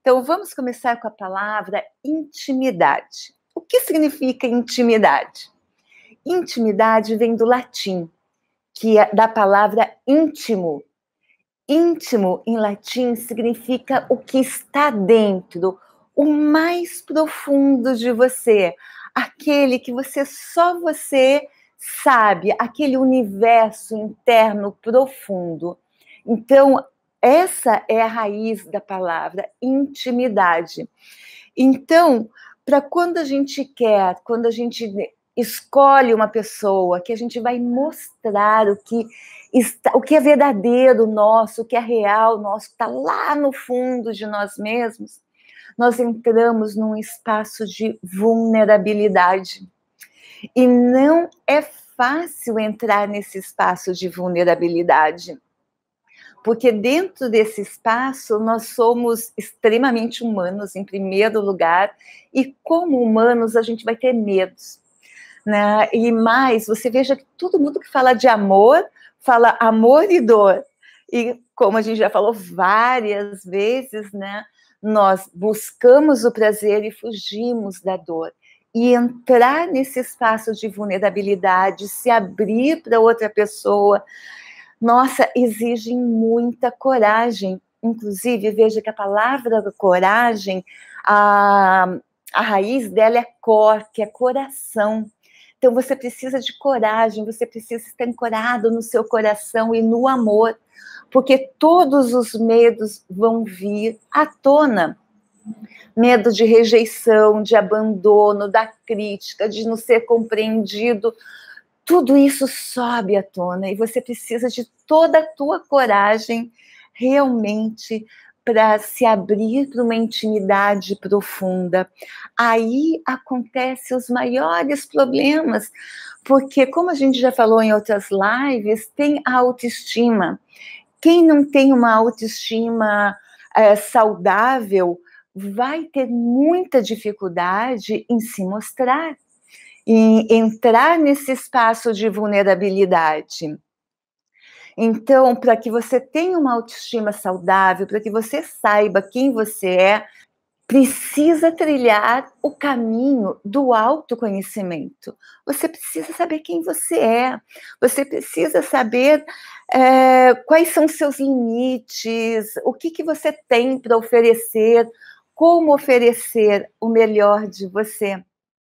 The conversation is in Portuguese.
Então vamos começar com a palavra intimidade. O que significa intimidade? Intimidade vem do latim, que é da palavra íntimo. Íntimo em latim significa o que está dentro, o mais profundo de você, aquele que você só você sabe, aquele universo interno profundo. Então, essa é a raiz da palavra intimidade. Então, para quando a gente quer, quando a gente escolhe uma pessoa que a gente vai mostrar o que está, o que é verdadeiro nosso, o que é real nosso, está lá no fundo de nós mesmos, nós entramos num espaço de vulnerabilidade. E não é fácil entrar nesse espaço de vulnerabilidade porque dentro desse espaço nós somos extremamente humanos, em primeiro lugar, e como humanos a gente vai ter medos. Né? E mais, você veja que todo mundo que fala de amor, fala amor e dor. E como a gente já falou várias vezes, né? nós buscamos o prazer e fugimos da dor. E entrar nesse espaço de vulnerabilidade, se abrir para outra pessoa, nossa, exigem muita coragem. Inclusive, veja que a palavra coragem, a, a raiz dela é cor, que é coração. Então, você precisa de coragem, você precisa estar ancorado no seu coração e no amor, porque todos os medos vão vir à tona. Medo de rejeição, de abandono, da crítica, de não ser compreendido tudo isso sobe à tona e você precisa de toda a tua coragem realmente para se abrir para uma intimidade profunda. Aí acontecem os maiores problemas, porque como a gente já falou em outras lives, tem a autoestima. Quem não tem uma autoestima é, saudável vai ter muita dificuldade em se mostrar em entrar nesse espaço de vulnerabilidade. Então, para que você tenha uma autoestima saudável, para que você saiba quem você é, precisa trilhar o caminho do autoconhecimento. Você precisa saber quem você é, você precisa saber é, quais são seus limites, o que, que você tem para oferecer, como oferecer o melhor de você.